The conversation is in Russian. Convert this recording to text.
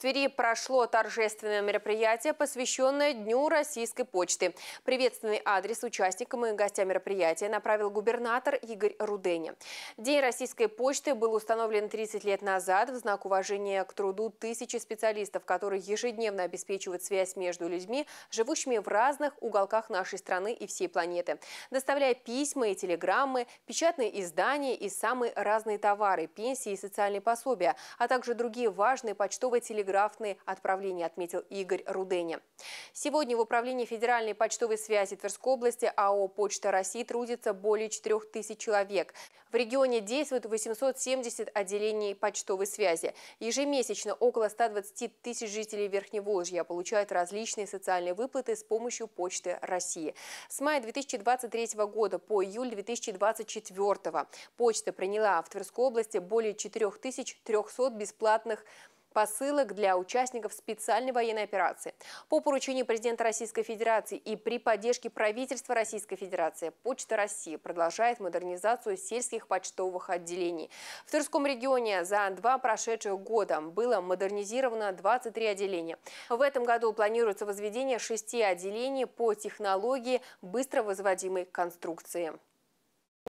В Твери прошло торжественное мероприятие, посвященное Дню российской почты. Приветственный адрес участникам и гостям мероприятия направил губернатор Игорь Руденя. День российской почты был установлен 30 лет назад в знак уважения к труду тысячи специалистов, которые ежедневно обеспечивают связь между людьми, живущими в разных уголках нашей страны и всей планеты, доставляя письма и телеграммы, печатные издания и самые разные товары, пенсии и социальные пособия, а также другие важные почтовые телеграммы телеграфные отправления, отметил Игорь Рудени. Сегодня в Управлении Федеральной почтовой связи Тверской области АО «Почта России» трудится более 4000 человек. В регионе действует 870 отделений почтовой связи. Ежемесячно около 120 тысяч жителей Верхневолжья получают различные социальные выплаты с помощью Почты России. С мая 2023 года по июль 2024 почта приняла в Тверской области более 4300 бесплатных посылок для участников специальной военной операции. По поручению президента Российской Федерации и при поддержке правительства Российской Федерации Почта России продолжает модернизацию сельских почтовых отделений. В Тверском регионе за два прошедших года было модернизировано 23 отделения. В этом году планируется возведение шести отделений по технологии быстро возводимой конструкции.